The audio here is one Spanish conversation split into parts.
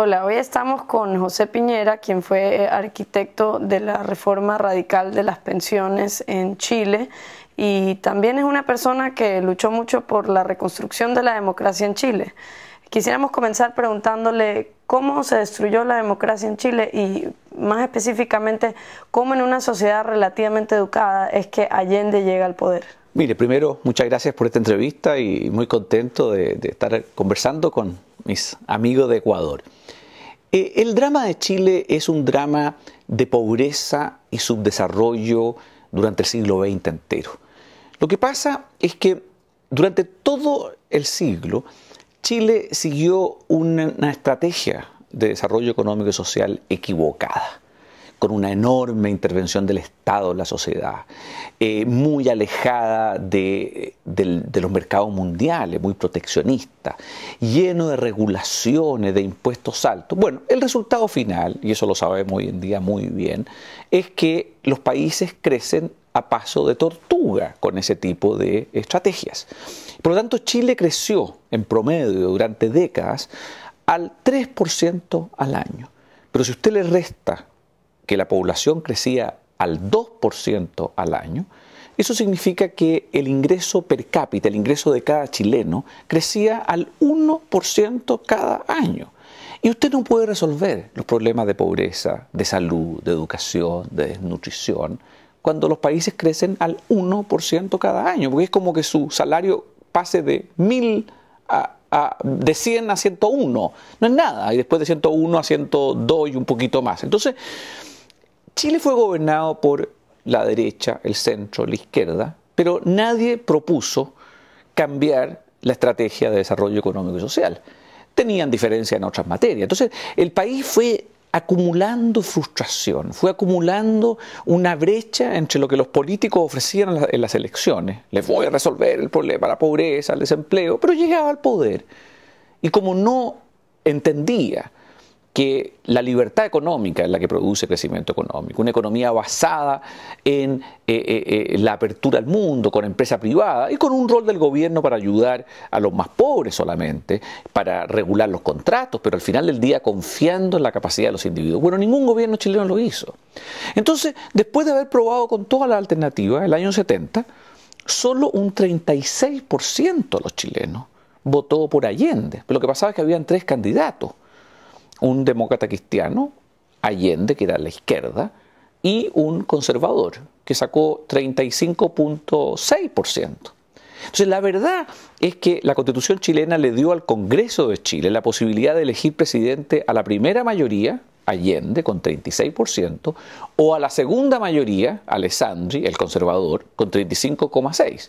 Hola, hoy estamos con José Piñera, quien fue eh, arquitecto de la reforma radical de las pensiones en Chile y también es una persona que luchó mucho por la reconstrucción de la democracia en Chile. Quisiéramos comenzar preguntándole cómo se destruyó la democracia en Chile y más específicamente cómo en una sociedad relativamente educada es que Allende llega al poder. Mire, primero muchas gracias por esta entrevista y muy contento de, estar conversando con mis amigos de Ecuador. Eh, el drama de Chile es un drama de pobreza y subdesarrollo durante el siglo XX entero. Lo que pasa es que durante todo el siglo, Chile siguió una estrategia de desarrollo económico y social equivocada con una enorme intervención del Estado en la sociedad, eh, muy alejada de, de, los mercados mundiales, muy proteccionista, lleno de regulaciones, de impuestos altos. Bueno, el resultado final, y eso lo sabemos hoy en día muy bien, es que los países crecen a paso de tortuga con ese tipo de estrategias. Por lo tanto, Chile creció en promedio durante décadas al 3% al año. Pero si usted le resta que la población crecía al 2% al año, eso significa que el ingreso per cápita, el ingreso de cada chileno, crecía al 1% cada año. Y usted no puede resolver los problemas de pobreza, de salud, de educación, de desnutrición, cuando los países crecen al 1% cada año, porque es como que su salario pase de 1000 a, 100 a 101, no es nada, y después de 101 a 102 y un poquito más. Entonces, Chile fue gobernado por la derecha, el centro, la izquierda, pero nadie propuso cambiar la estrategia de desarrollo económico y social. Tenían diferencia en otras materias. Entonces, el país fue acumulando frustración, fue acumulando una brecha entre lo que los políticos ofrecían en las, elecciones. Les voy a resolver el problema, la pobreza, el desempleo, pero llegaba al poder. Y como no entendía que la libertad económica es la que produce crecimiento económico, una economía basada en eh, eh, eh, la apertura al mundo, con empresa privada y con un rol del gobierno para ayudar a los más pobres solamente, para regular los contratos, pero al final del día confiando en la capacidad de los individuos. Bueno, ningún gobierno chileno lo hizo. Entonces, después de haber probado con todas las alternativas, el año 70, solo un 36% de los chilenos votó por Allende. Pero lo que pasaba es que habían tres candidatos un demócrata cristiano, Allende, que era la izquierda, y un conservador, que sacó 35.6%. Entonces, la verdad es que la constitución chilena le dio al Congreso de Chile la posibilidad de elegir presidente a la primera mayoría, Allende, con 36%, o a la segunda mayoría, Alessandri, el conservador, con 35,6%.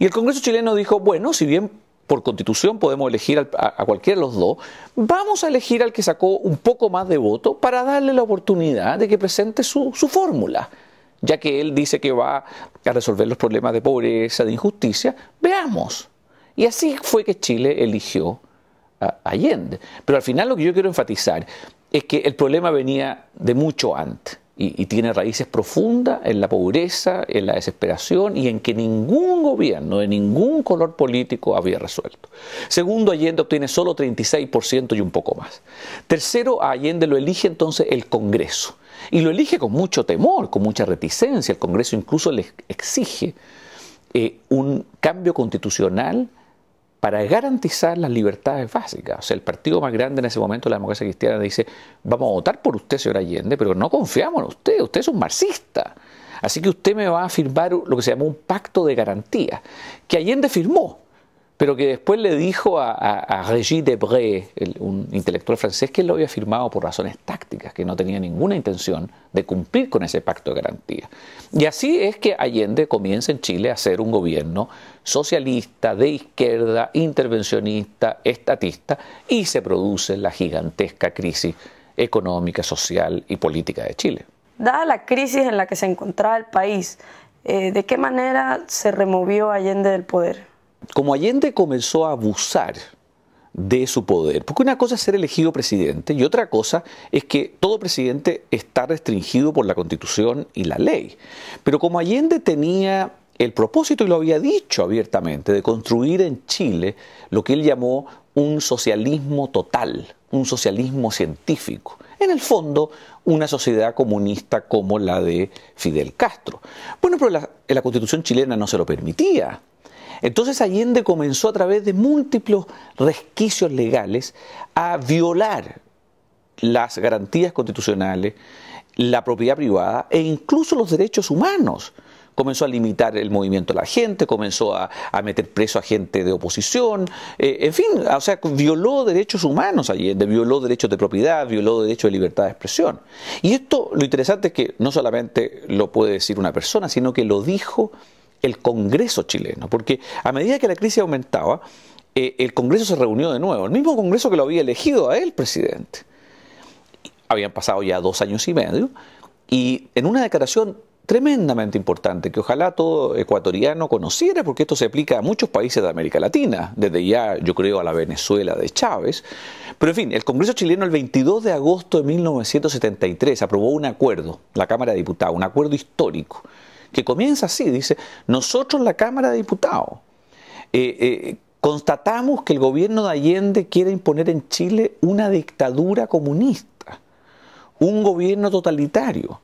Y el Congreso chileno dijo, bueno, si bien por constitución podemos elegir a, cualquiera de los dos, vamos a elegir al que sacó un poco más de voto para darle la oportunidad de que presente su, su fórmula. Ya que él dice que va a resolver los problemas de pobreza, de injusticia, veamos. Y así fue que Chile eligió a Allende. Pero al final lo que yo quiero enfatizar es que el problema venía de mucho antes y, tiene raíces profundas en la pobreza, en la desesperación y en que ningún gobierno de ningún color político había resuelto. Segundo, Allende obtiene solo 36% y un poco más. Tercero, Allende lo elige entonces el Congreso. Y lo elige con mucho temor, con mucha reticencia. El Congreso incluso le exige eh, un cambio constitucional para garantizar las libertades básicas. O sea, el partido más grande en ese momento, la democracia cristiana, dice, vamos a votar por usted, señor Allende, pero no confiamos en usted, usted es un marxista. Así que usted me va a firmar lo que se llama un pacto de garantía, que Allende firmó, pero que después le dijo a, a, Régis Debray, un intelectual francés, que lo había firmado por razones tácticas, que no tenía ninguna intención de cumplir con ese pacto de garantía. Y así es que Allende comienza en Chile a ser un gobierno socialista, de izquierda, intervencionista, estatista, y se produce la gigantesca crisis económica, social y política de Chile. Dada la crisis en la que se encontraba el país, eh, ¿de qué manera se removió Allende del poder? como Allende comenzó a abusar de su poder, porque una cosa es ser elegido presidente y otra cosa es que todo presidente está restringido por la constitución y la ley. Pero como Allende tenía el propósito, y lo había dicho abiertamente, de construir en Chile lo que él llamó un socialismo total, un socialismo científico. En el fondo, una sociedad comunista como la de Fidel Castro. Bueno, pero la, la constitución chilena no se lo permitía. Entonces Allende comenzó a través de múltiples resquicios legales a violar las garantías constitucionales, la propiedad privada e incluso los derechos humanos. Comenzó a limitar el movimiento de la gente, comenzó a, meter preso a gente de oposición, eh, en fin, o sea, violó derechos humanos Allende, violó derechos de propiedad, violó derechos de libertad de expresión. Y esto, lo interesante es que no solamente lo puede decir una persona, sino que lo dijo el Congreso chileno, porque a medida que la crisis aumentaba, eh, el Congreso se reunió de nuevo, el mismo Congreso que lo había elegido a él presidente. Habían pasado ya dos años y medio, y en una declaración tremendamente importante que ojalá todo ecuatoriano conociera, porque esto se aplica a muchos países de América Latina, desde ya yo creo a la Venezuela de Chávez. Pero en fin, el Congreso chileno el 22 de agosto de 1973 aprobó un acuerdo, la Cámara de Diputados, un acuerdo histórico que comienza así, dice, nosotros la Cámara de Diputados eh, eh, constatamos que el gobierno de Allende quiere imponer en Chile una dictadura comunista, un gobierno totalitario,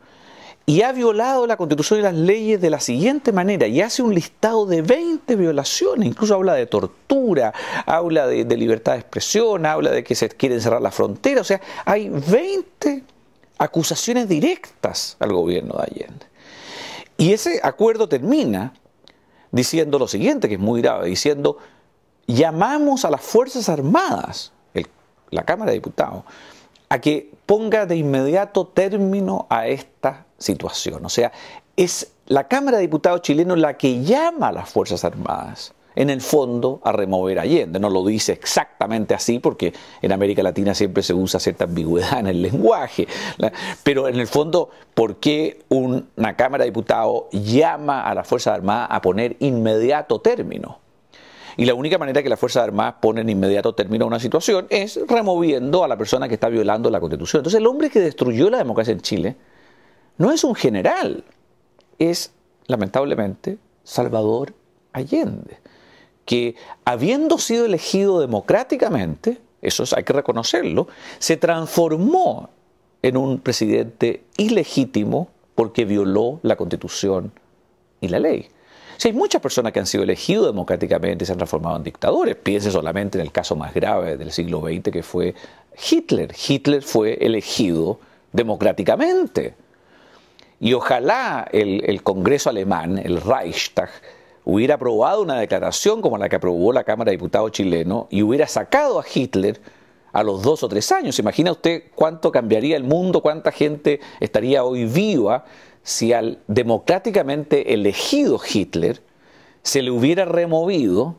y ha violado la constitución y las leyes de la siguiente manera, y hace un listado de 20 violaciones, incluso habla de tortura, habla de, libertad de expresión, habla de que se quieren cerrar la frontera, o sea, hay 20 acusaciones directas al gobierno de Allende. Y ese acuerdo termina diciendo lo siguiente, que es muy grave, diciendo, llamamos a las Fuerzas Armadas, la Cámara de Diputados, a que ponga de inmediato término a esta situación. O sea, es la Cámara de Diputados chileno la que llama a las Fuerzas Armadas en el fondo a remover Allende. No lo dice exactamente así porque en América Latina siempre se usa cierta ambigüedad en el lenguaje. Pero en el fondo, ¿por qué una Cámara de Diputados llama a las Fuerzas Armadas a poner inmediato término? Y la única manera que las Fuerzas Armadas ponen inmediato término a una situación es removiendo a la persona que está violando la Constitución. Entonces el hombre que destruyó la democracia en Chile no es un general, es lamentablemente Salvador Allende que habiendo sido elegido democráticamente, eso hay que reconocerlo, se transformó en un presidente ilegítimo porque violó la constitución y la ley. Si hay muchas personas que han sido elegidos democráticamente y se han transformado en dictadores, piense solamente en el caso más grave del siglo XX que fue Hitler. Hitler fue elegido democráticamente. Y ojalá el, el Congreso alemán, el Reichstag, hubiera aprobado una declaración como la que aprobó la Cámara de Diputados chileno y hubiera sacado a Hitler a los dos o tres años. Imagina usted cuánto cambiaría el mundo, cuánta gente estaría hoy viva si al democráticamente elegido Hitler se le hubiera removido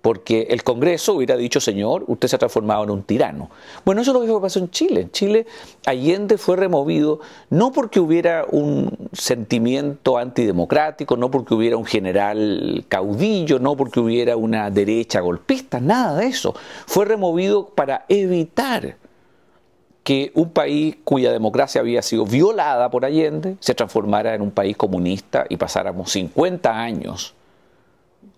porque el Congreso hubiera dicho, señor, usted se ha transformado en un tirano. Bueno, eso es lo que pasó en Chile. En Chile, Allende fue removido no porque hubiera un sentimiento antidemocrático, no porque hubiera un general caudillo, no porque hubiera una derecha golpista, nada de eso. Fue removido para evitar que un país cuya democracia había sido violada por Allende se transformara en un país comunista y pasáramos 50 años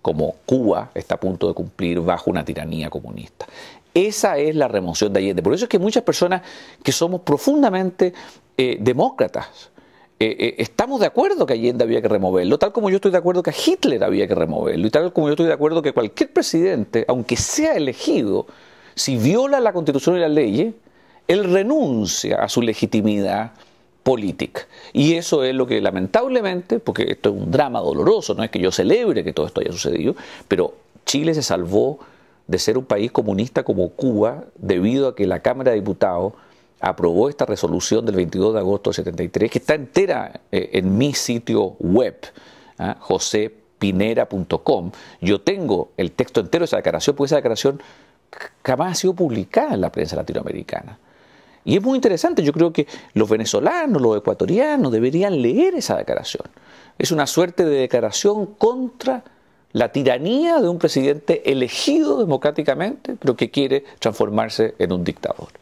como Cuba está a punto de cumplir bajo una tiranía comunista. Esa es la remoción de Allende. Por eso es que muchas personas que somos profundamente eh, demócratas, eh, eh, estamos de acuerdo que Allende había que removerlo, tal como yo estoy de acuerdo que a Hitler había que removerlo, y tal como yo estoy de acuerdo que cualquier presidente, aunque sea elegido, si viola la constitución y la ley, él renuncia a su legitimidad y eso es lo que lamentablemente, porque esto es un drama doloroso, no es que yo celebre que todo esto haya sucedido, pero Chile se salvó de ser un país comunista como Cuba debido a que la Cámara de Diputados aprobó esta resolución del 22 de agosto de 73, que está entera eh, en mi sitio web, ¿ah? josepinera.com. Yo tengo el texto entero de esa declaración, porque esa declaración jamás ha sido publicada en la prensa latinoamericana. Y es muy interesante, yo creo que los venezolanos, los ecuatorianos deberían leer esa declaración. Es una suerte de declaración contra la tiranía de un presidente elegido democráticamente, pero que quiere transformarse en un dictador.